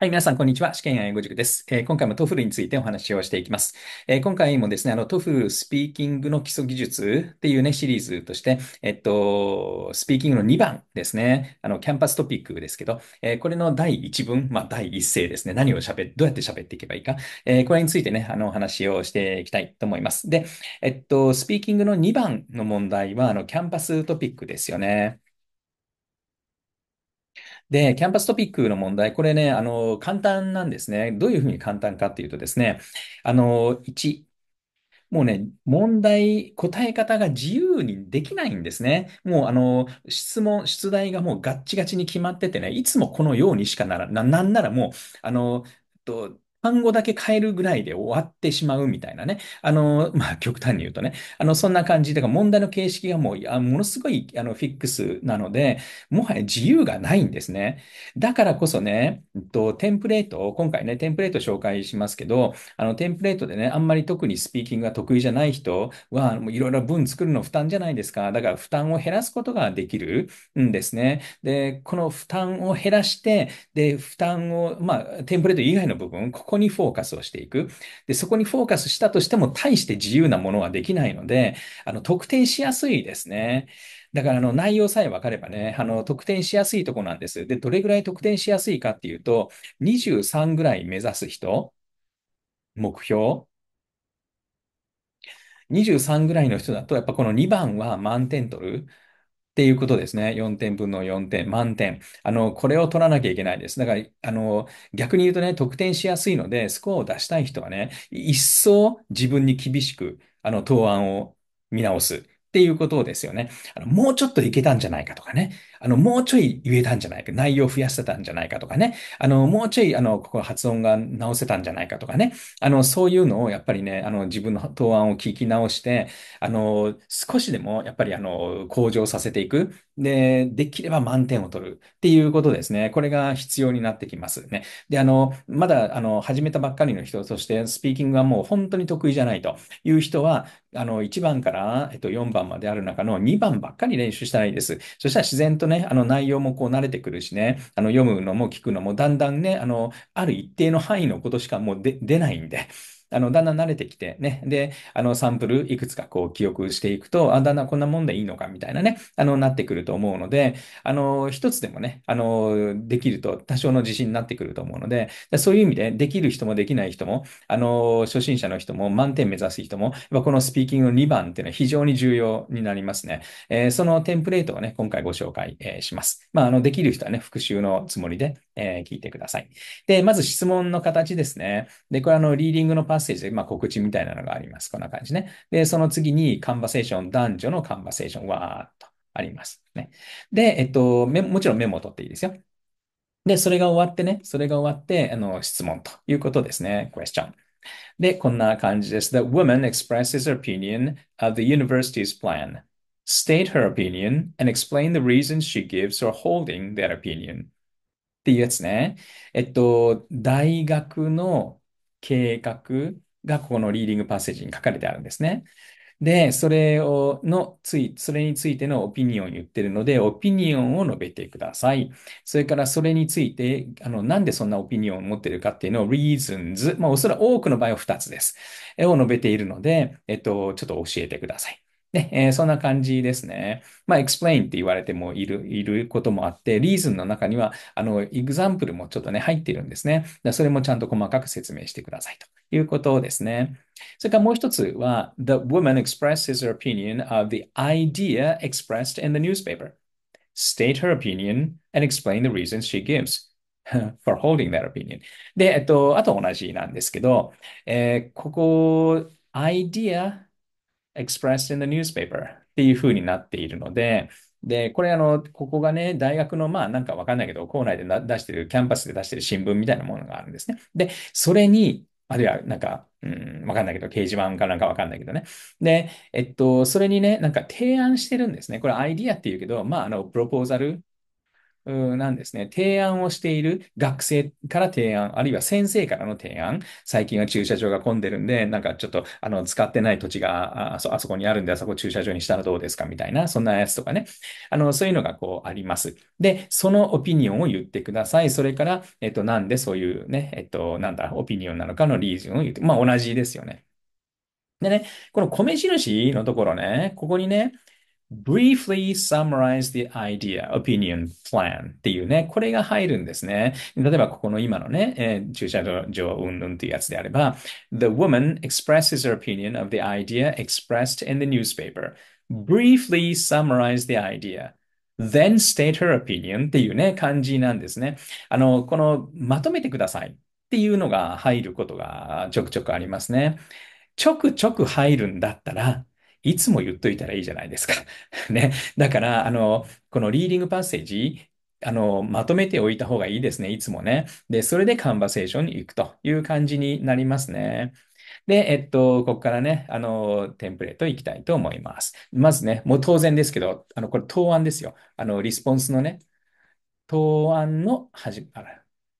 はい、皆さん、こんにちは。試験や英語塾です、えー、今回も TOEFL についてお話をしていきます。えー、今回もですね、あの TOEFL スピーキングの基礎技術っていうね、シリーズとして、えっと、スピーキングの2番ですね、あの、キャンパストピックですけど、えー、これの第1文、まあ、第1声ですね、何を喋、どうやって喋っていけばいいか、えこれについてね、あの、お話をしていきたいと思います。で、えっと、スピーキングの2番の問題は、あの、キャンパストピックですよね。で、キャンパストピックの問題、これね、あの、簡単なんですね。どういうふうに簡単かっていうとですね、あの、1、もうね、問題、答え方が自由にできないんですね。もう、あの、質問、出題がもうガッチガチに決まっててね、いつもこのようにしかなら、な、なんならもう、あの、と、単語だけ変えるぐらいで終わってしまうみたいなね。あの、まあ、極端に言うとね。あの、そんな感じ。だから問題の形式がもう、あものすごい、あの、フィックスなので、もはや自由がないんですね。だからこそね、えっと、テンプレート、今回ね、テンプレート紹介しますけど、あの、テンプレートでね、あんまり特にスピーキングが得意じゃない人は、もういろいろ文作るの負担じゃないですか。だから負担を減らすことができるんですね。で、この負担を減らして、で、負担を、まあ、テンプレート以外の部分、ここにフォーカスをしていく。で、そこにフォーカスしたとしても、大して自由なものはできないので、あの、特定しやすいですね。だから、あの、内容さえ分かればね、あの、得点しやすいとこなんです。で、どれぐらい得点しやすいかっていうと、23ぐらい目指す人、目標、23ぐらいの人だと、やっぱこの2番は満点取る。っていうことですね。4点分の4点、満点。あの、これを取らなきゃいけないです。だから、あの、逆に言うとね、得点しやすいので、スコアを出したい人はね、一層自分に厳しく、あの、答案を見直す。っていうことですよね。あの、もうちょっといけたんじゃないかとかね。あの、もうちょい言えたんじゃないか。内容を増やせたんじゃないかとかね。あの、もうちょい、あの、ここ発音が直せたんじゃないかとかね。あの、そういうのを、やっぱりね、あの、自分の答案を聞き直して、あの、少しでも、やっぱり、あの、向上させていく。で、できれば満点を取るっていうことですね。これが必要になってきますね。で、あの、まだ、あの、始めたばっかりの人として、スピーキングがもう本当に得意じゃないという人は、あの、1番から、えっと、4番まである中の2番ばっかり練習したらいいです。そしたら自然とね、あの、内容もこう慣れてくるしね、あの、読むのも聞くのも、だんだんね、あの、ある一定の範囲のことしかもう出ないんで、あの、だんだん慣れてきてね、で、あの、サンプルいくつかこう記憶していくと、あ、だんだんこんなもんでいいのかみたいなね、あの、なってくると思うので、あの、一つでもね、あの、できると多少の自信になってくると思うので、そういう意味で、できる人もできない人も、あの、初心者の人も満点目指す人も、このスピーキングの2番っていうのは非常に重要になりますね。えー、そのテンプレートをね、今回ご紹介、えー、します。まあ、あの、できる人はね、復習のつもりで、えー、聞いてください。で、まず質問の形ですね。で、これあの、リーディングのパースージで、まあ、告知みたいなのがあります。こんな感じね。で、その次に、カンバセーション、男女のカンバセーション、わーっとあります。ね。で、えっと、もちろんメモを取っていいですよ。で、それが終わってね、それが終わって、あの、質問ということですね。question. で、こんな感じです。The woman expresses her opinion of the university's plan. State her opinion and explain the reasons she gives for holding that opinion. っていうやつね。えっと、大学の計画がここのリーディングパッセージに書かれてあるんですね。で、それを、のつい、それについてのオピニオンを言ってるので、オピニオンを述べてください。それから、それについて、あの、なんでそんなオピニオンを持ってるかっていうのを、reasons、まあ、おそらく多くの場合は2つです。を述べているので、えっと、ちょっと教えてください。ね、えーそんな感じですね。まあ、explain って言われてもいる、いることもあって、reason の中には、あの、example もちょっとね、入っているんですね。それもちゃんと細かく説明してくださいということですね。それからもう一つは、the woman expresses her opinion of the idea expressed in the newspaper. State her opinion and explain the reasons she gives. for holding that opinion. で、えっと、あと同じなんですけど、えーここ、idea expressed in the newspaper っていう風になっているので、で、これあの、ここがね、大学のまあなんかわかんないけど、校内で出してる、キャンパスで出してる新聞みたいなものがあるんですね。で、それに、あるいはなんか、うん、わかんないけど、掲示板かなんかわかんないけどね。で、えっと、それにね、なんか提案してるんですね。これアイディアっていうけど、まああの、プロポーザルなんですね。提案をしている学生から提案、あるいは先生からの提案。最近は駐車場が混んでるんで、なんかちょっと、あの、使ってない土地が、あそ、あそこにあるんで、あそこ駐車場にしたらどうですかみたいな、そんなやつとかね。あの、そういうのがこうあります。で、そのオピニオンを言ってください。それから、えっと、なんでそういうね、えっと、なんだ、オピニオンなのかのリージョンを言って、まあ同じですよね。でね、この米印のところね、ここにね、briefly summarize the idea, opinion, plan っていうね、これが入るんですね。例えば、ここの今のね、えー、駐車場うんぬんっていうやつであれば、The woman expresses her opinion of the idea expressed in the newspaper. Briefly summarize the idea. Then state her opinion っていうね、感じなんですね。あの、この、まとめてくださいっていうのが入ることがちょくちょくありますね。ちょくちょく入るんだったら、いつも言っといたらいいじゃないですか。ね。だから、あの、このリーディングパッセージ、あの、まとめておいた方がいいですね、いつもね。で、それでカンバセーションに行くという感じになりますね。で、えっと、ここからね、あの、テンプレートいきたいと思います。まずね、もう当然ですけど、あの、これ答案ですよ。あの、リスポンスのね、答案の始め、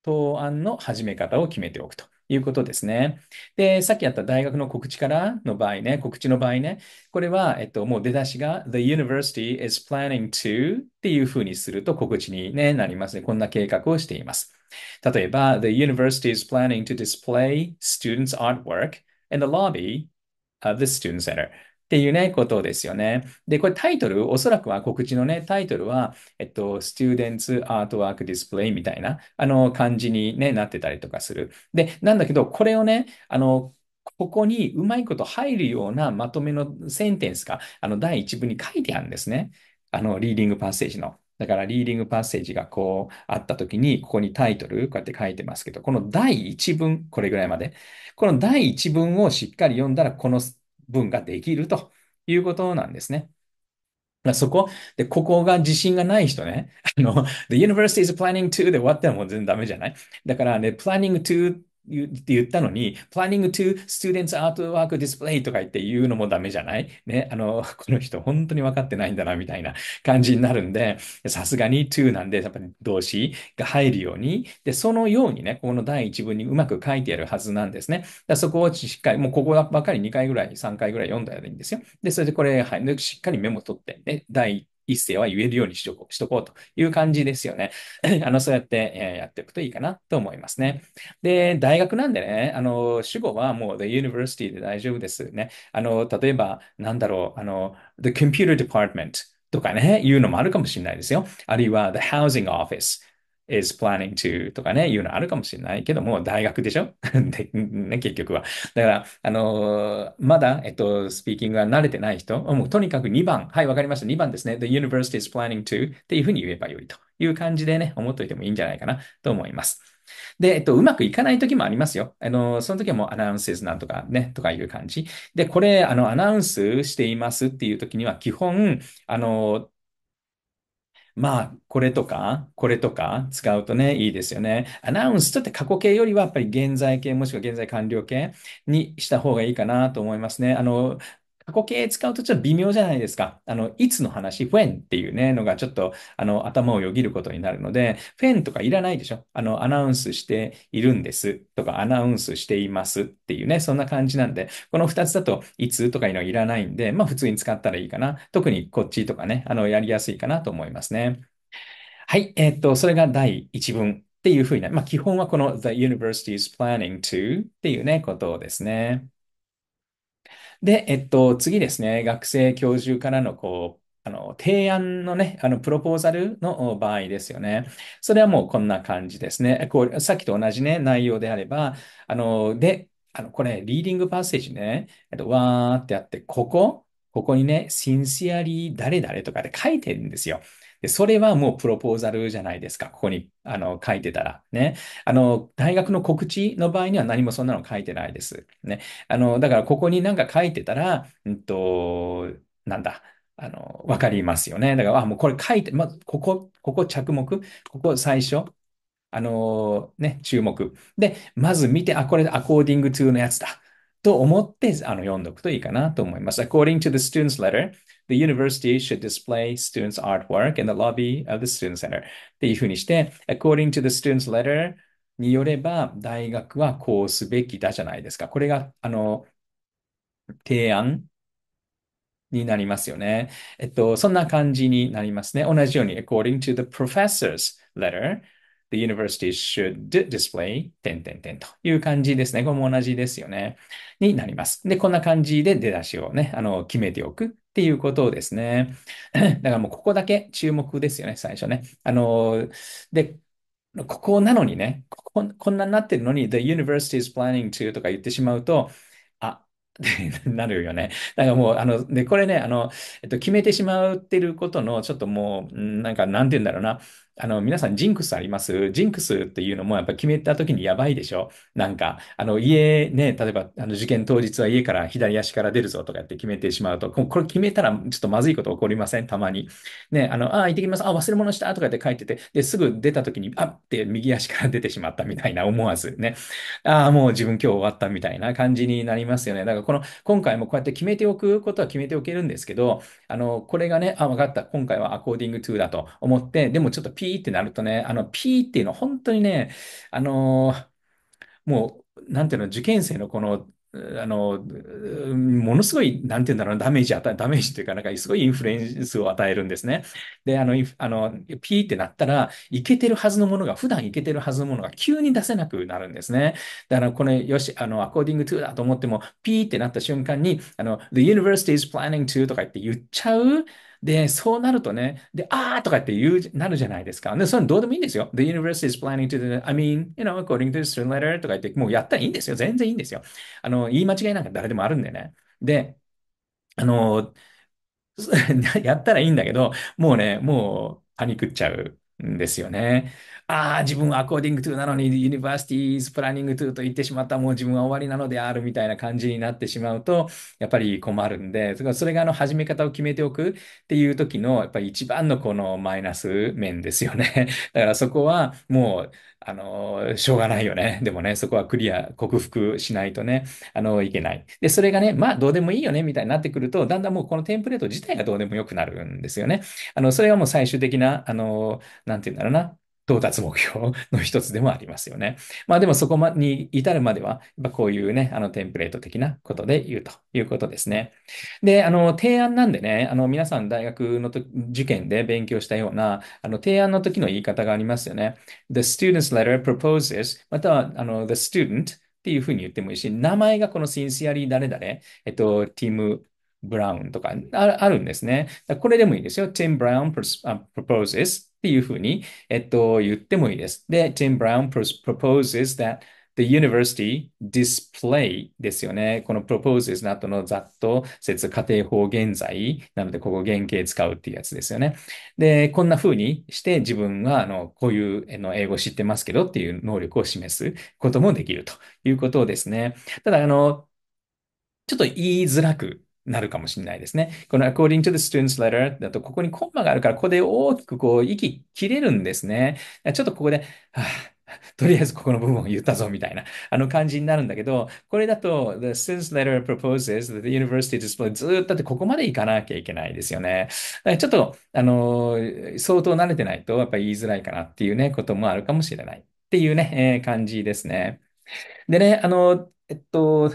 答案の始め方を決めておくと。いうことですね。で、さっきやった大学の告知からの場合ね、告知の場合ね、これは、えっと、もう出だしが The University is planning to っていうふうにすると告知に、ね、なりますね。こんな計画をしています。例えば、The University is planning to display students' artwork in the lobby of the student center. っていうね、ことですよね。で、これタイトル、おそらくは告知のね、タイトルは、えっと、Students Artwork Display みたいな、あの、感じに、ね、なってたりとかする。で、なんだけど、これをね、あの、ここにうまいこと入るようなまとめのセンテンスが、あの、第一部に書いてあるんですね。あの、リーディングパッセージの。だから、リーディングパッセージがこうあったときに、ここにタイトル、こうやって書いてますけど、この第一文、これぐらいまで。この第一文をしっかり読んだら、この分ができるということなんですね。そこ、で、ここが自信がない人ね。あの、The University is planning to で終わっても全然ダメじゃないだからね、planning to 言って言ったのに、planning to students artwork display とか言って言うのもダメじゃないね、あの、この人本当に分かってないんだな、みたいな感じになるんで、さすがに to なんで、やっぱり動詞が入るように、で、そのようにね、この第一文にうまく書いてあるはずなんですね。だそこをしっかり、もうここばっかり2回ぐらい、3回ぐらい読んだらいいんですよ。で、それでこれ、はい、しっかりメモ取って、ね、第一世は言えるようにしとこうしとこうという感じですよね。あの、そうやって、えー、やっていくといいかなと思いますね。で、大学なんでね、あの、主語はもう The University で大丈夫ですね。あの、例えば、なんだろう、あの、The Computer Department とかね、いうのもあるかもしれないですよ。あるいは The Housing Office is planning to とかね、いうのあるかもしれないけども、大学でしょ で、ね、結局は。だから、あのー、まだ、えっと、スピーキングが慣れてない人、もうとにかく2番、はい、わかりました、2番ですね。The university is planning to っていうふうに言えばよいという感じでね、思っておいてもいいんじゃないかなと思います。で、えっと、うまくいかない時もありますよ。あの、その時はもうアナウンスなんとかね、とかいう感じ。で、これ、あの、アナウンスしていますっていう時には、基本、あの、まあ、これとか、これとか使うとね、いいですよね。アナウンスとって過去形よりはやっぱり現在形もしくは現在完了形にした方がいいかなと思いますね。あの、過去形使うとちょっと微妙じゃないですか。あの、いつの話、when っていうね、のがちょっと、あの、頭をよぎることになるので、when とかいらないでしょ。あの、アナウンスしているんですとか、アナウンスしていますっていうね、そんな感じなんで、この二つだと、いつとかいうのはいらないんで、まあ、普通に使ったらいいかな。特にこっちとかね、あの、やりやすいかなと思いますね。はい。えー、っと、それが第1文っていうふうになまあ、基本はこの The University is planning to っていうね、ことですね。で、えっと、次ですね、学生教授からのこう、あの、提案のね、あの、プロポーザルの場合ですよね。それはもうこんな感じですね。こう、さっきと同じね、内容であれば、あの、で、あの、これ、リーディングパッセージね、えっと、わーってあって、ここ、ここにね、シンシアリー誰々とかで書いてるんですよ。で、それはもうプロポーザルじゃないですか。ここに、あの、書いてたら。ね。あの、大学の告知の場合には何もそんなの書いてないです。ね。あの、だからここになんか書いてたら、うんと、なんだ。あの、わかりますよね。だから、あ、もうこれ書いて、まここ、ここ着目、ここ最初、あのー、ね、注目。で、まず見て、あ、これアコーディング2のやつだ。と思って、あの、読んどくといいかなと思います。According to the student's letter, The university should display students' artwork in the lobby of the student center. っていうふうにして、according to the student's letter によれば、大学はこうすべきだじゃないですか。これが、あの、提案になりますよね。えっと、そんな感じになりますね。同じように、according to the professor's letter, the university should display 点点点という感じですね。これも同じですよね。になります。で、こんな感じで出だしをね、あの、決めておくっていうことをですね。だからもうここだけ注目ですよね、最初ね。あの、で、ここなのにね、こここんなになってるのに、The University is planning to とか言ってしまうと、あ、なるよね。だからもう、あの、で、これね、あの、えっと、決めてしまってることの、ちょっともう、なんか、なんて言うんだろうな。あの、皆さんジンクスありますジンクスっていうのもやっぱ決めた時にやばいでしょなんか、あの、家ね、例えば、あの、受験当日は家から左足から出るぞとかって決めてしまうと、これ決めたらちょっとまずいこと起こりませんたまに。ね、あの、あ、行ってきます。あ、忘れ物したとかって書いてて、で、すぐ出た時に、あって右足から出てしまったみたいな思わずね。ああ、もう自分今日終わったみたいな感じになりますよね。だからこの、今回もこうやって決めておくことは決めておけるんですけど、あの、これがね、あ、わかった。今回はアコーディングトゥーだと思って、でもちょっと P ピーってなるとね、あの、ピーっていうの、は本当にね、あのー、もう、なんていうの、受験生のこの、あの、ものすごい、なんていうんだろうダメージ与え、ダメージというか、なんかすごいインフルエンスを与えるんですね。で、あの、あの、ピーってなったら、いけてるはずのものが、普段いけてるはずのものが急に出せなくなるんですね。だから、これ、よし、あの、アコーディングトゥだと思っても、ピーってなった瞬間に、あの、the university is planning to とか言って言っちゃうで、そうなるとね、で、あーとかって言う、なるじゃないですか。で、それどうでもいいんですよ。The university is planning to, do, I mean, you know, according to the student letter とか言って、もうやったらいいんですよ。全然いいんですよ。あの、言い間違いなんか誰でもあるんでね。で、あの、やったらいいんだけど、もうね、もうパニクっちゃうんですよね。ああ、自分アコーディングトゥーなのに、ユニバーシティーズプランニングトゥーと言ってしまった、もう自分は終わりなのであるみたいな感じになってしまうと、やっぱり困るんで、それがあの始め方を決めておくっていう時の、やっぱり一番のこのマイナス面ですよね。だからそこはもう、あの、しょうがないよね。でもね、そこはクリア、克服しないとね、あの、いけない。で、それがね、まあ、どうでもいいよね、みたいになってくると、だんだんもうこのテンプレート自体がどうでもよくなるんですよね。あの、それはもう最終的な、あの、なんて言うんだろうな。到達目標の一つでもありますよね。まあでもそこに至るまでは、こういうね、あのテンプレート的なことで言うということですね。で、あの提案なんでね、あの皆さん大学の受験で勉強したような、あの提案の時の言い方がありますよね。The student's letter proposes またはあの the student っていうふうに言ってもいいし、名前がこの sincerely 誰々、えっと、ティムブラウンとかあるんですね。これでもいいですよ。Tim Brown proposes っていうふうに、えっと、言ってもいいです。で、Tim Brown proposes that the university display ですよね。この proposes の後のざっと説仮定法現在。なので、ここ原型使うっていうやつですよね。で、こんな風にして自分が、あの、こういうの英語を知ってますけどっていう能力を示すこともできるということですね。ただ、あの、ちょっと言いづらくなるかもしれないですね。この according to the student's letter だと、ここにコンマがあるから、ここで大きくこう、息切れるんですね。ちょっとここで、はあとりあえずここの部分を言ったぞみたいな、あの感じになるんだけど、これだと、the student's letter proposes that the university display ずっとってここまで行かなきゃいけないですよね。ちょっと、あの、相当慣れてないと、やっぱり言いづらいかなっていうね、こともあるかもしれないっていうね、えー、感じですね。でね、あの、えっと、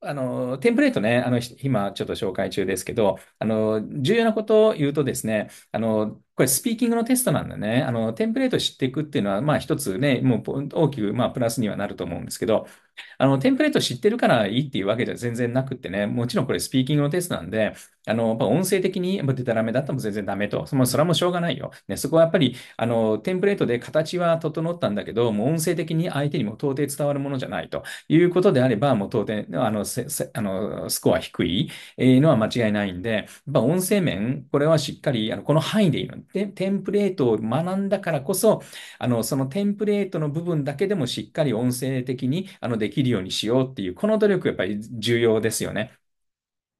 あの、テンプレートね、あの、今ちょっと紹介中ですけど、あの、重要なことを言うとですね、あの、これスピーキングのテストなんだね。あの、テンプレート知っていくっていうのは、まあ一つね、もう大きく、まあプラスにはなると思うんですけど、あの、テンプレート知ってるからいいっていうわけじゃ全然なくってね、もちろんこれスピーキングのテストなんで、あの、やっぱ音声的にデタラメだったも全然ダメと。まあ、それはもうしょうがないよ。ね、そこはやっぱり、あの、テンプレートで形は整ったんだけど、もう音声的に相手にも到底伝わるものじゃないということであれば、もう到底、あの、あのスコア低いのは間違いないんで、やっぱ音声面、これはしっかり、あの、この範囲でいいのテンプレートを学んだからこそ、あの、そのテンプレートの部分だけでもしっかり音声的にあのできるようにしようっていう、この努力やっぱり重要ですよね。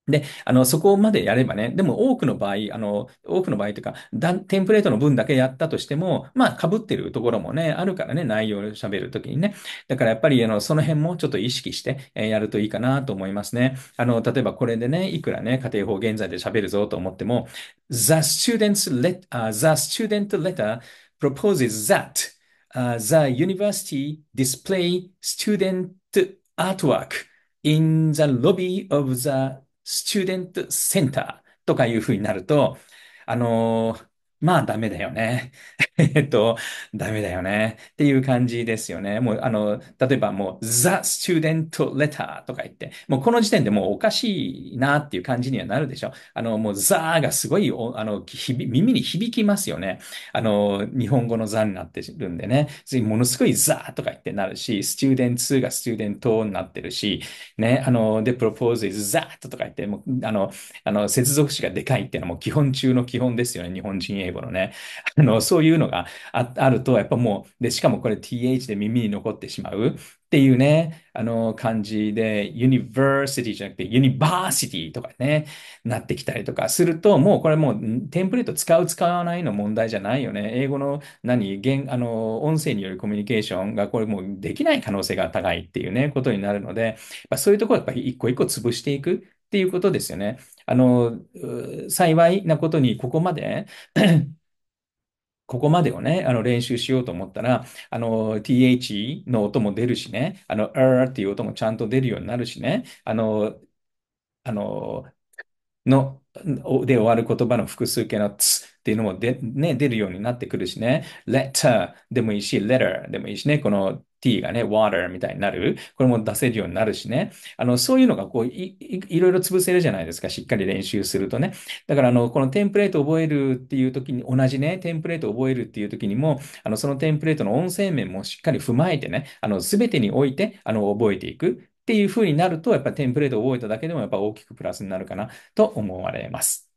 で、あの、そこまでやればね、でも多くの場合、あの、多くの場合というか、だ、テンプレートの分だけやったとしても、まあ、被ってるところもね、あるからね、内容を喋るときにね。だからやっぱり、あの、その辺もちょっと意識して、えやるといいかなと思いますね。あの、例えばこれでね、いくらね、家庭法現在で喋るぞと思っても、the student's let,、uh, the student letter proposes that, uh, the university display student artwork in the lobby of the スチューデントセンターとかいうふうになると、あのまあダメだよね。えっと、ダメだよね。っていう感じですよね。もう、あの、例えばもう、The Student Letter とか言って、もうこの時点でもうおかしいなっていう感じにはなるでしょ。あの、もうザがすごいお、あの、耳に響きますよね。あの、日本語のザになってるんでね。ものすごいザーとか言ってなるし、s t u d e n t がスチューデントになってるし、ね、あの、で、Propose is that とか言って、もう、あの、あの接続詞がでかいっていうのはもう基本中の基本ですよね。日本人英英語のね。あの、そういうのがあると、やっぱもう、で、しかもこれ th で耳に残ってしまうっていうね、あの、感じで、university じゃなくて university とかね、なってきたりとかすると、もうこれもうテンプレート使う使わないの問題じゃないよね。英語の何、言、あの、音声によるコミュニケーションがこれもうできない可能性が高いっていうね、ことになるので、そういうところやっぱり一個一個潰していく。っていうことですよね。あの、幸いなことに、ここまで ここまでをね、あの練習しようと思ったら、あの、th の音も出るしね、あの、er っていう音もちゃんと出るようになるしね、あの、あの、の、で終わる言葉の複数形のつっていうのもで、ね、出るようになってくるしね、letter でもいいし、letter でもいいしね、この t がね、water みたいになる。これも出せるようになるしね。あの、そういうのがこうい、いいろいろ潰せるじゃないですか。しっかり練習するとね。だから、あの、このテンプレートを覚えるっていう時に、同じね、テンプレートを覚えるっていう時にも、あの、そのテンプレートの音声面もしっかり踏まえてね、あの、すべてにおいて、あの、覚えていくっていうふうになると、やっぱテンプレートを覚えただけでも、やっぱ大きくプラスになるかなと思われます。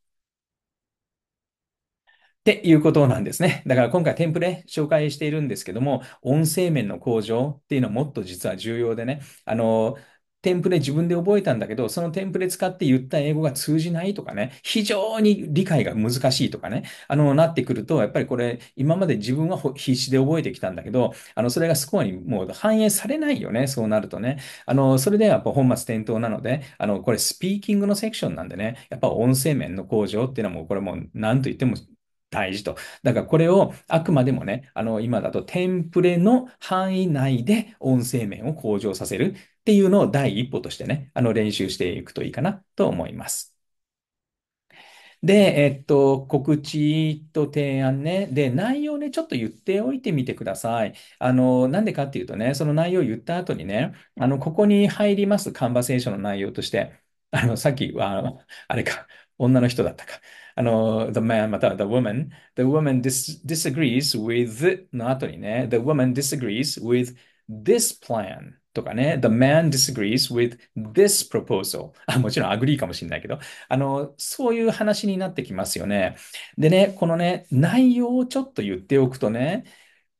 っていうことなんですね。だから今回テンプレ紹介しているんですけども、音声面の向上っていうのはもっと実は重要でね、あの、テンプレ自分で覚えたんだけど、そのテンプレ使って言った英語が通じないとかね、非常に理解が難しいとかね、あの、なってくると、やっぱりこれ、今まで自分は必死で覚えてきたんだけど、あの、それがスコアにもう反映されないよね、そうなるとね。あの、それでやっぱ本末転倒なので、あの、これスピーキングのセクションなんでね、やっぱ音声面の向上っていうのはもうこれもう何と言っても大事と。だからこれをあくまでもね、あの今だとテンプレの範囲内で音声面を向上させるっていうのを第一歩としてね、あの練習していくといいかなと思います。で、えっと、告知と提案ね。で、内容ね、ちょっと言っておいてみてください。あの、なんでかっていうとね、その内容を言った後にね、あの、ここに入ります、カンバセーションの内容として。あの、さっきは、あれか、女の人だったか。あの、the man または the woman, the woman dis disagrees with の後にね、the woman disagrees with this plan とかね、the man disagrees with this proposal あ。もちろんアグリーかもしれないけど、あの、そういう話になってきますよね。でね、このね、内容をちょっと言っておくとね、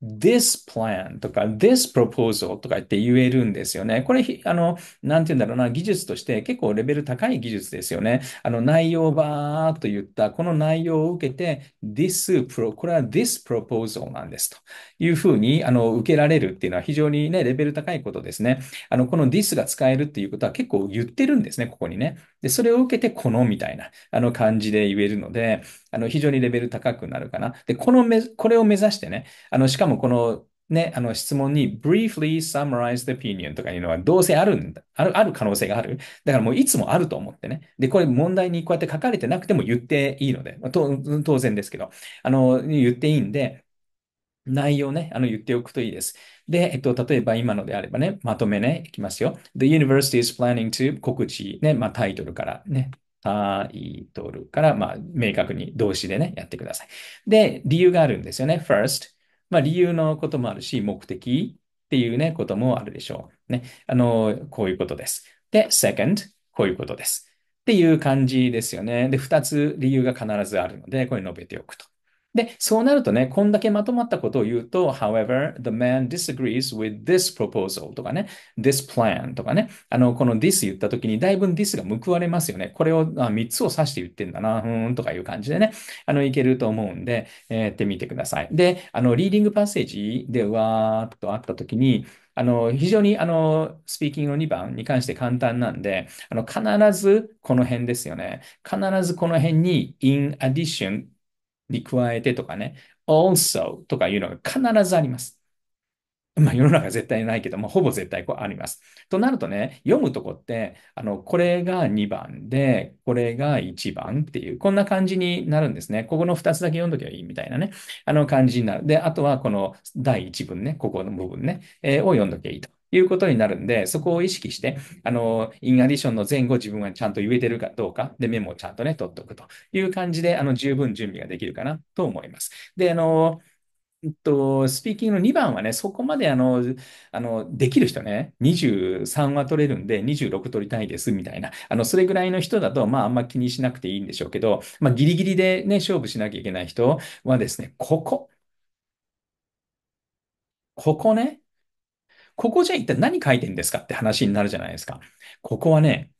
this plan とか this proposal とかって言えるんですよね。これ、あの、なんて言うんだろうな、技術として結構レベル高い技術ですよね。あの、内容ばーっと言った、この内容を受けて this pro、これは this proposal なんですというふうに、あの、受けられるっていうのは非常にね、レベル高いことですね。あの、この this が使えるっていうことは結構言ってるんですね、ここにね。で、それを受けてこのみたいな、あの感じで言えるので、あの、非常にレベル高くなるかな。で、このめ、これを目指してね、あの、しかもこの、ね、あの質問に briefly summarize the opinion とかいうのはどうせあるんだ。ある、ある可能性がある。だからもういつもあると思ってね。で、これ問題にこうやって書かれてなくても言っていいので、ま当然ですけど、あの、言っていいんで、内容ね、あの言っておくといいです。で、えっと、例えば今のであればね、まとめね、いきますよ。The university is planning to 告知、ね、まあタイトルからね、タイトルから、まあ、明確に動詞でね、やってください。で、理由があるんですよね。first。まあ、理由のこともあるし、目的っていうね、こともあるでしょう。ね。あの、こういうことです。で、second。こういうことです。っていう感じですよね。で、二つ理由が必ずあるので、これ述べておくと。で、そうなるとね、こんだけまとまったことを言うと、however, the man disagrees with this proposal とかね、this plan とかね、あの、この this 言った時にだいぶ this が報われますよね。これをあ3つを指して言ってんだな、うーんとかいう感じでね、あの、いけると思うんで、えー、ってみてください。で、あの、リーディングパッセージでわーっとあった時に、あの、非常に、あの、スピーキングの2番に関して簡単なんで、あの、必ずこの辺ですよね。必ずこの辺に、in addition に加えてとかね、also とかいうのが必ずあります。まあ、世の中絶対ないけど、まあ、ほぼ絶対こうあります。となるとね、読むとこって、あの、これが2番で、これが1番っていう、こんな感じになるんですね。ここの2つだけ読んどきゃいいみたいなね、あの感じになる。で、あとはこの第1文ね、ここの部分ね、えー、を読んどきゃいいと。いうことになるんで、そこを意識して、あの、インアディションの前後自分はちゃんと言えてるかどうか、で、メモをちゃんとね、取っておくという感じで、あの、十分準備ができるかなと思います。で、あの、えっと、スピーキングの2番はね、そこまであの、あの、できる人ね、23は取れるんで、26取りたいですみたいな、あの、それぐらいの人だと、まあ、あんま気にしなくていいんでしょうけど、まあ、ギリギリでね、勝負しなきゃいけない人はですね、ここ。ここね。ここじゃ一体何書いてんですかって話になるじゃないですか。ここはね、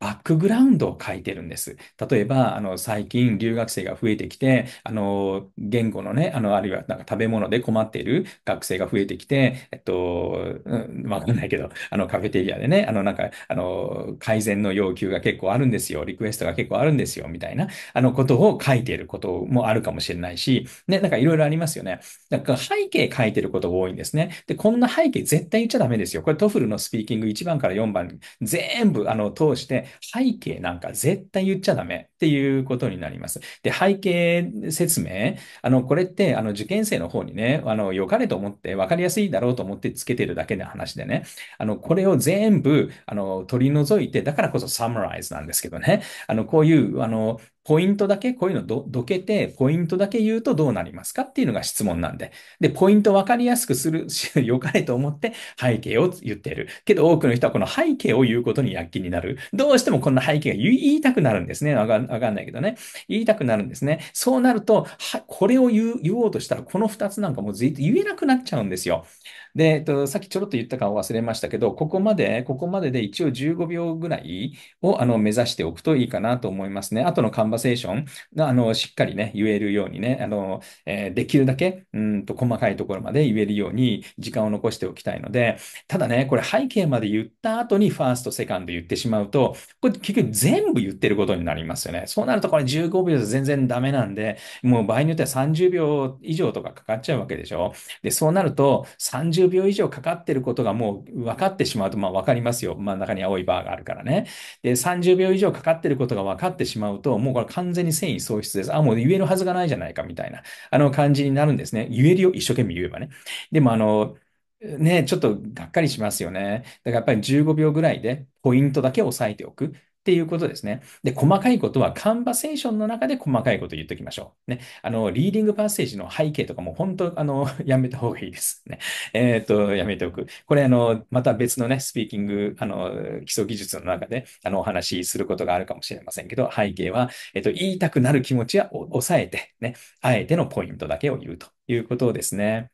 バックグラウンドを書いてるんです。例えば、あの、最近留学生が増えてきて、あの、言語のね、あの、あるいはなんか食べ物で困っている学生が増えてきて、えっと、うん、わかんないけど、あの、カフェテリアでね、あの、なんか、あの、改善の要求が結構あるんですよ、リクエストが結構あるんですよ、みたいな、あの、ことを書いていることもあるかもしれないし、ね、なんかいろいろありますよね。なんか背景書いてることが多いんですね。で、こんな背景絶対言っちゃダメですよ。これ、トフルのスピーキング1番から4番、全部、あの、通して、背景なんか絶対言っちゃダメっていうことになります。で、背景説明、あの、これって、あの、受験生の方にね、あの、良かれと思って、分かりやすいだろうと思ってつけてるだけの話でね、あの、これを全部、あの、取り除いて、だからこそサムライズなんですけどね、あの、こういう、あの、ポイントだけ、こういうのど、どけて、ポイントだけ言うとどうなりますかっていうのが質問なんで。で、ポイント分かりやすくする、良かれと思って背景を言ってる。けど多くの人はこの背景を言うことに躍起になる。どうしてもこんな背景が言いたくなるんですね。わかんないけどね。言いたくなるんですね。そうなると、は、これを言う、言おうとしたら、この二つなんかもうずっと言えなくなっちゃうんですよ。で、えっと、さっきちょろっと言ったか忘れましたけど、ここまで、ここまでで一応15秒ぐらいをあの目指しておくといいかなと思いますね。あとのカンバセーションがあのしっかりね、言えるようにね、あの、えー、できるだけ、うんと細かいところまで言えるように時間を残しておきたいので、ただね、これ背景まで言った後にファースト、セカンド言ってしまうと、これ結局全部言ってることになりますよね。そうなるとこれ15秒で全然ダメなんで、もう場合によっては30秒以上とかかかっちゃうわけでしょ。で、そうなると30 30秒以上かかってることがもう分かってしまうと、まあ分かりますよ。真ん中に青いバーがあるからね。で、30秒以上かかってることが分かってしまうと、もうこれ完全に繊維喪失です。あ、もう言えるはずがないじゃないかみたいな、あの感じになるんですね。言えるよ、一生懸命言えばね。でもあの、ね、ちょっとがっかりしますよね。だからやっぱり15秒ぐらいでポイントだけ押さえておく。っていうことですね。で、細かいことはカンバセーションの中で細かいこと言っておきましょう。ね。あの、リーディングパッセージの背景とかも本当、あの、やめた方がいいです。ね。えっ、ー、と、やめておく。これ、あの、また別のね、スピーキング、あの、基礎技術の中で、あの、お話しすることがあるかもしれませんけど、背景は、えっ、ー、と、言いたくなる気持ちは抑えて、ね、あえてのポイントだけを言うということですね。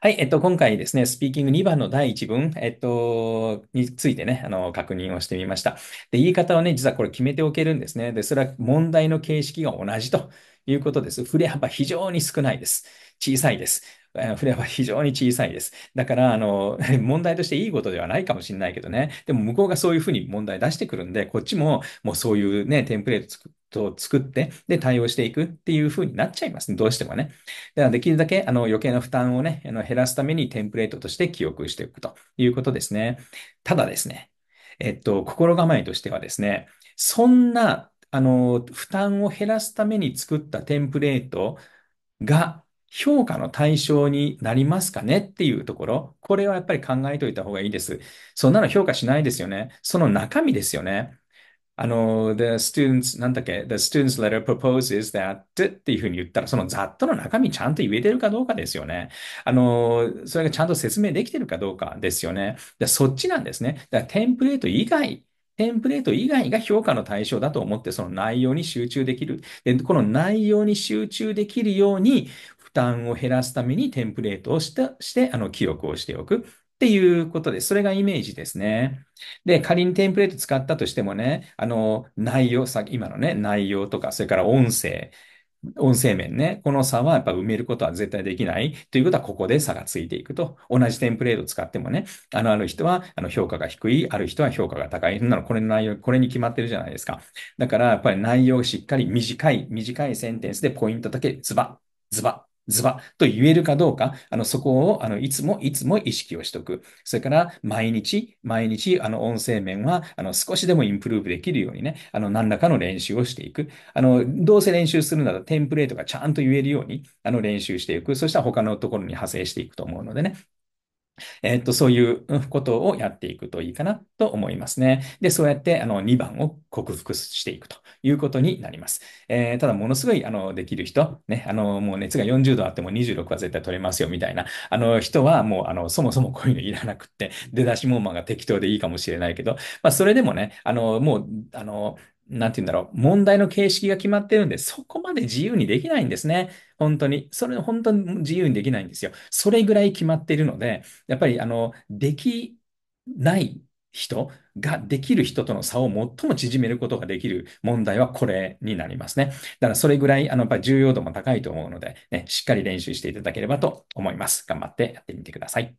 はい、えっと、今回ですね、スピーキング2番の第1文、えっと、についてね、あの、確認をしてみました。で、言い方をね、実はこれ決めておけるんですね。で、それは問題の形式が同じということです。振れ幅非常に少ないです。小さいです。アは非常に小さいです。だから、あの、問題としていいことではないかもしれないけどね。でも向こうがそういうふうに問題出してくるんで、こっちももうそういうね、テンプレートをと作って、で、対応していくっていう風になっちゃいます、ね。どうしてもね。だからできるだけ、あの、余計な負担をね、あの減らすためにテンプレートとして記憶しておくということですね。ただですね、えっと、心構えとしてはですね、そんな、あの、負担を減らすために作ったテンプレートが評価の対象になりますかねっていうところ、これはやっぱり考えといた方がいいです。そんなの評価しないですよね。その中身ですよね。あの、the students, なんだっけ、the students letter proposes that っていうふうに言ったら、そのざっとの中身ちゃんと言えてるかどうかですよね。あの、それがちゃんと説明できてるかどうかですよね。そっちなんですね。だテンプレート以外テンプレート以外が評価の対象だと思って、その内容に集中できる。で、この内容に集中できるように、負担を減らすためにテンプレートをした、して、あの、記憶をしておく。っていうことです。それがイメージですね。で、仮にテンプレート使ったとしてもね、あの、内容、さ今のね、内容とか、それから音声、音声面ね、この差はやっぱ埋めることは絶対できないということは、ここで差がついていくと。同じテンプレート使ってもね、あの、ある人は、あの、評価が低い、ある人は評価が高い。なの、これの内容、これに決まってるじゃないですか。だから、やっぱり内容をしっかり短い、短いセンテンスでポイントだけズバッ、ズバッズバッと言えるかどうか、あの、そこを、あの、いつも、いつも意識をしておく。それから、毎日、毎日、あの、音声面は、あの、少しでもインプルーブできるようにね、あの、何らかの練習をしていく。あの、どうせ練習するなら、テンプレートがちゃんと言えるように、あの、練習していく。そしたら他のところに派生していくと思うのでね。えっと、そういうことをやっていくといいかなと思いますね。で、そうやって、あの、2番を克服していくということになります。えー、ただ、ものすごい、あの、できる人、ね、あの、もう熱が40度あっても26は絶対取れますよ、みたいな、あの、人は、もう、あの、そもそもこういうのいらなくって、出だしもまが適当でいいかもしれないけど、まあ、それでもね、あの、もう、あの、なんて言うんだろう、問題の形式が決まってるんで、そこまで自由にできないんですね。本当に。それ、本当に自由にできないんですよ。それぐらい決まってるので、やっぱり、あの、できない人ができる人との差を最も縮めることができる問題はこれになりますね。だからそれぐらい、あの、やっぱり重要度も高いと思うので、ね、しっかり練習していただければと思います。頑張ってやってみてください。